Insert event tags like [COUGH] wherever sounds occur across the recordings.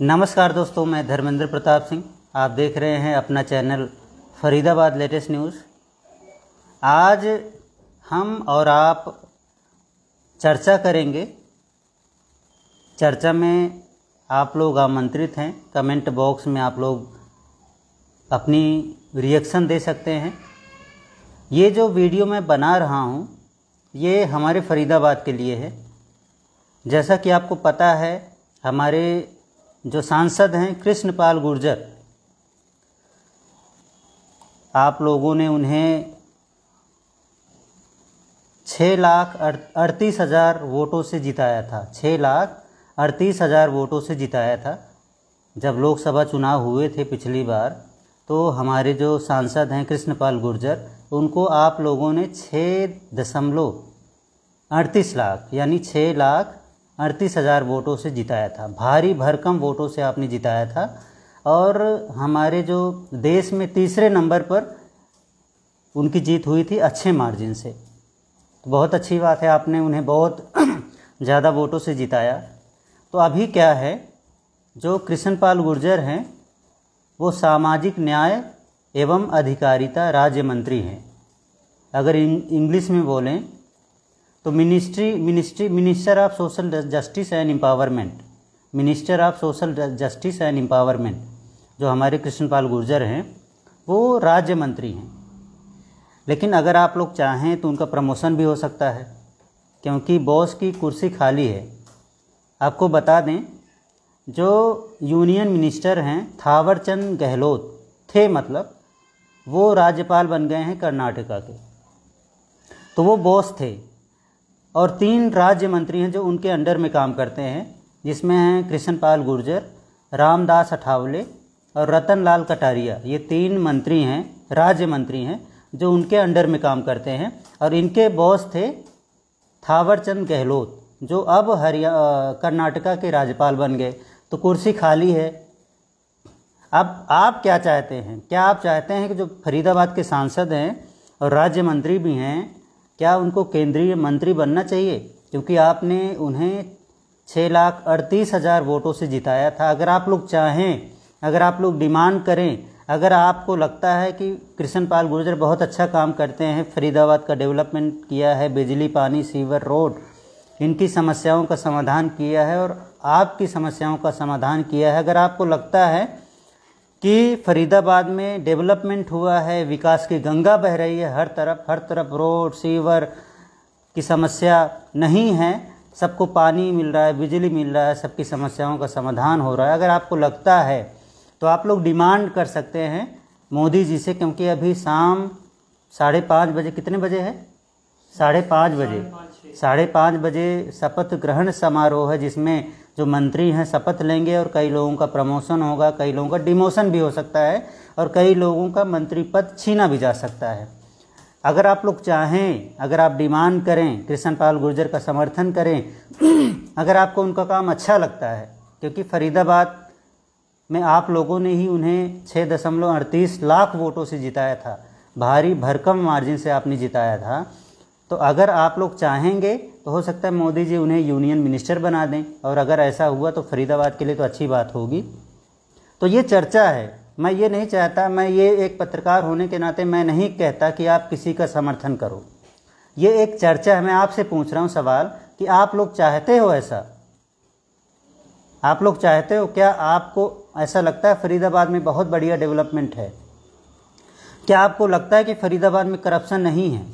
नमस्कार दोस्तों मैं धर्मेंद्र प्रताप सिंह आप देख रहे हैं अपना चैनल फरीदाबाद लेटेस्ट न्यूज़ आज हम और आप चर्चा करेंगे चर्चा में आप लोग आमंत्रित हैं कमेंट बॉक्स में आप लोग अपनी रिएक्शन दे सकते हैं ये जो वीडियो मैं बना रहा हूँ ये हमारे फरीदाबाद के लिए है जैसा कि आपको पता है हमारे जो सांसद हैं कृष्णपाल गुर्जर आप लोगों ने उन्हें छः लाख अड़तीस हज़ार वोटों से जिताया था छः लाख अड़तीस हज़ार वोटों से जिताया था जब लोकसभा चुनाव हुए थे पिछली बार तो हमारे जो सांसद हैं कृष्णपाल गुर्जर उनको आप लोगों ने छः दशमलव अड़तीस लाख यानी छः लाख अड़तीस हज़ार वोटों से जिताया था भारी भरकम वोटों से आपने जिताया था और हमारे जो देश में तीसरे नंबर पर उनकी जीत हुई थी अच्छे मार्जिन से तो बहुत अच्छी बात है आपने उन्हें बहुत [CLEARS THROAT] ज़्यादा वोटों से जिताया तो अभी क्या है जो कृष्णपाल गुर्जर हैं वो सामाजिक न्याय एवं अधिकारिता राज्य मंत्री हैं अगर इंग्लिश में बोलें तो ministry ministry minister of social justice and empowerment minister of social justice and empowerment जो हमारे कृष्णपाल गुर्जर हैं वो राज्य मंत्री हैं लेकिन अगर आप लोग चाहें तो उनका प्रमोशन भी हो सकता है क्योंकि बॉस की कुर्सी खाली है आपको बता दें जो यूनियन मिनिस्टर हैं थावरचंद गहलोत थे मतलब वो राज्यपाल बन गए हैं कर्नाटका के तो वो बॉस थे और तीन राज्य मंत्री हैं जो उनके अंडर में काम करते हैं जिसमें हैं कृष्णपाल गुर्जर रामदास अठावले और रतन लाल कटारिया ये तीन मंत्री हैं राज्य मंत्री हैं जो उनके अंडर में काम करते हैं और इनके बॉस थे थावरचंद गहलोत जो अब हरिया कर्नाटका के राज्यपाल बन गए तो कुर्सी खाली है अब आप क्या चाहते हैं क्या आप चाहते हैं कि जो फरीदाबाद के सांसद हैं और राज्य मंत्री भी हैं क्या उनको केंद्रीय मंत्री बनना चाहिए क्योंकि आपने उन्हें छः लाख अड़तीस हज़ार वोटों से जिताया था अगर आप लोग चाहें अगर आप लोग डिमांड करें अगर आपको लगता है कि कृष्ण पाल गुर्जर बहुत अच्छा काम करते हैं फरीदाबाद का डेवलपमेंट किया है बिजली पानी सीवर रोड इनकी समस्याओं का समाधान किया है और आपकी समस्याओं का समाधान किया है अगर आपको लगता है कि फरीदाबाद में डेवलपमेंट हुआ है विकास की गंगा बह रही है हर तरफ हर तरफ रोड सीवर की समस्या नहीं है सबको पानी मिल रहा है बिजली मिल रहा है सबकी समस्याओं का समाधान हो रहा है अगर आपको लगता है तो आप लोग डिमांड कर सकते हैं मोदी जी से क्योंकि अभी शाम साढ़े पाँच बजे कितने बजे है साढ़े पाँच बजे साढ़े पाँच बजे शपथ ग्रहण समारोह है जिसमें जो मंत्री हैं शपथ लेंगे और कई लोगों का प्रमोशन होगा कई लोगों का डिमोशन भी हो सकता है और कई लोगों का मंत्री पद छीना भी जा सकता है अगर आप लोग चाहें अगर आप डिमांड करें कृष्ण पाल गुर्जर का समर्थन करें [CLEARS THROAT] अगर आपको उनका काम अच्छा लगता है क्योंकि फरीदाबाद में आप लोगों ने ही उन्हें छः दशमलव अड़तीस लाख वोटों से जिताया था भारी भरकम मार्जिन से आपने जिताया था तो अगर आप लोग चाहेंगे तो हो सकता है मोदी जी उन्हें यूनियन मिनिस्टर बना दें और अगर ऐसा हुआ तो फरीदाबाद के लिए तो अच्छी बात होगी तो ये चर्चा है मैं ये नहीं चाहता मैं ये एक पत्रकार होने के नाते मैं नहीं कहता कि आप किसी का समर्थन करो ये एक चर्चा है मैं आपसे पूछ रहा हूँ सवाल कि आप लोग चाहते हो ऐसा आप लोग चाहते हो क्या आपको ऐसा लगता है फरीदाबाद में बहुत बढ़िया डेवलपमेंट है क्या आपको लगता है कि फरीदाबाद में करप्शन नहीं है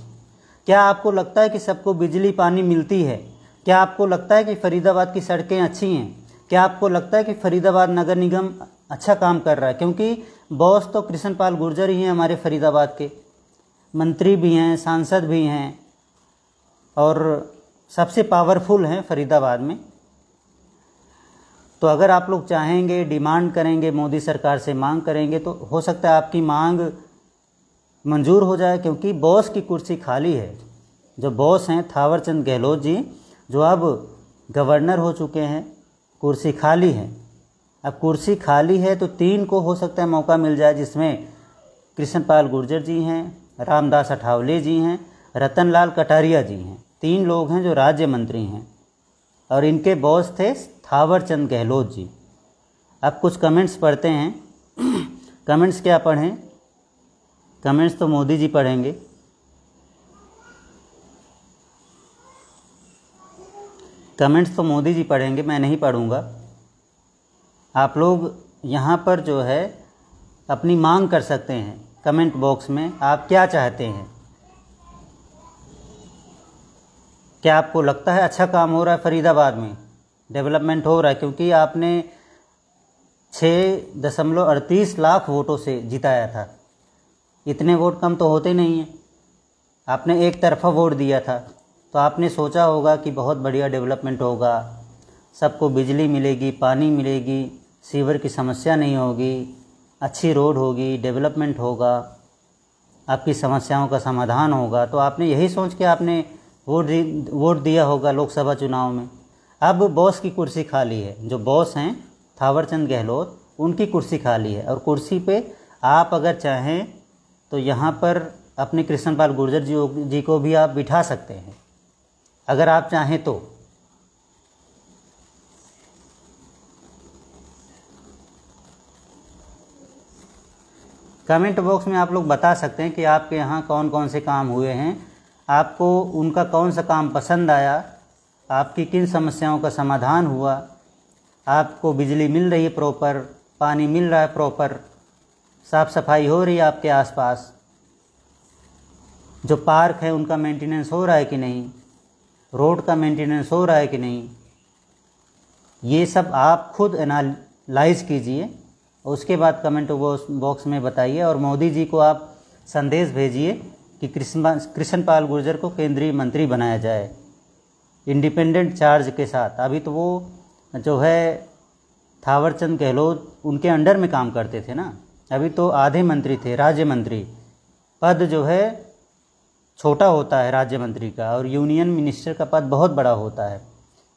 क्या आपको लगता है कि सबको बिजली पानी मिलती है क्या आपको लगता है कि फरीदाबाद की सड़कें अच्छी हैं क्या आपको लगता है कि फरीदाबाद नगर निगम अच्छा काम कर रहा है क्योंकि बॉस तो कृष्ण पाल गुर्जर ही हैं हमारे फरीदाबाद के मंत्री भी हैं सांसद भी हैं और सबसे पावरफुल हैं फरीदाबाद में तो अगर आप लोग चाहेंगे डिमांड करेंगे मोदी सरकार से मांग करेंगे तो हो सकता है आपकी मांग मंजूर हो जाए क्योंकि बॉस की कुर्सी खाली है जो बॉस हैं थावरचंद गहलोत जी जो अब गवर्नर हो चुके हैं कुर्सी खाली है अब कुर्सी खाली है तो तीन को हो सकता है मौका मिल जाए जिसमें कृष्णपाल गुर्जर जी हैं रामदास अठावले जी हैं रतनलाल कटारिया जी हैं तीन लोग हैं जो राज्य मंत्री हैं और इनके बॉस थे थावरचंद गहलोत जी अब कुछ कमेंट्स पढ़ते हैं [CLEARS THROAT] कमेंट्स क्या पढ़ें कमेंट्स तो मोदी जी पढ़ेंगे कमेंट्स तो मोदी जी पढ़ेंगे मैं नहीं पढ़ूंगा आप लोग यहाँ पर जो है अपनी मांग कर सकते हैं कमेंट बॉक्स में आप क्या चाहते हैं क्या आपको लगता है अच्छा काम हो रहा है फरीदाबाद में डेवलपमेंट हो रहा है क्योंकि आपने छः दशमलव अड़तीस लाख वोटों से जिताया था इतने वोट कम तो होते नहीं हैं आपने एक तरफा वोट दिया था तो आपने सोचा होगा कि बहुत बढ़िया डेवलपमेंट होगा सबको बिजली मिलेगी पानी मिलेगी सीवर की समस्या नहीं होगी अच्छी रोड होगी डेवलपमेंट होगा आपकी समस्याओं का समाधान होगा तो आपने यही सोच के आपने वोट वोट दिया होगा लोकसभा चुनाव में अब बॉस की कुर्सी खाली है जो बॉस हैं थावरचंद गहलोत उनकी कुर्सी खाली है और कुर्सी पे आप अगर चाहें तो यहाँ पर अपने कृष्णपाल गुर्जर जी जी को भी आप बिठा सकते हैं अगर आप चाहें तो कमेंट बॉक्स में आप लोग बता सकते हैं कि आपके यहाँ कौन कौन से काम हुए हैं आपको उनका कौन सा काम पसंद आया आपकी किन समस्याओं का समाधान हुआ आपको बिजली मिल रही है प्रॉपर पानी मिल रहा है प्रॉपर साफ़ सफाई हो रही है आपके आसपास जो पार्क है उनका मेंटेनेंस हो रहा है कि नहीं रोड का मेंटेनेंस हो रहा है कि नहीं ये सब आप खुद एनालाइज कीजिए उसके बाद कमेंट बॉक्स में बताइए और मोदी जी को आप संदेश भेजिए कि कृष्ण पाल गुर्जर को केंद्रीय मंत्री बनाया जाए इंडिपेंडेंट चार्ज के साथ अभी तो वो जो है थावरचंद गहलोत उनके अंडर में काम करते थे ना अभी तो आधे मंत्री थे राज्य मंत्री पद जो है छोटा होता है राज्य मंत्री का और यूनियन मिनिस्टर का पद बहुत बड़ा होता है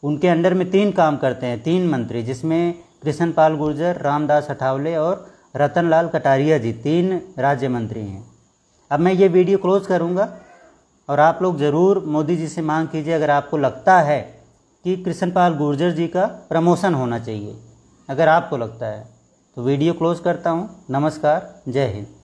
उनके अंडर में तीन काम करते हैं तीन मंत्री जिसमें कृष्ण पाल गुर्जर रामदास अठावले और रतनलाल कटारिया जी तीन राज्य मंत्री हैं अब मैं ये वीडियो क्लोज करूँगा और आप लोग ज़रूर मोदी जी से मांग कीजिए अगर आपको लगता है कि कृष्ण पाल गुर्जर जी का प्रमोशन होना चाहिए अगर आपको लगता है तो वीडियो क्लोज करता हूँ नमस्कार जय हिंद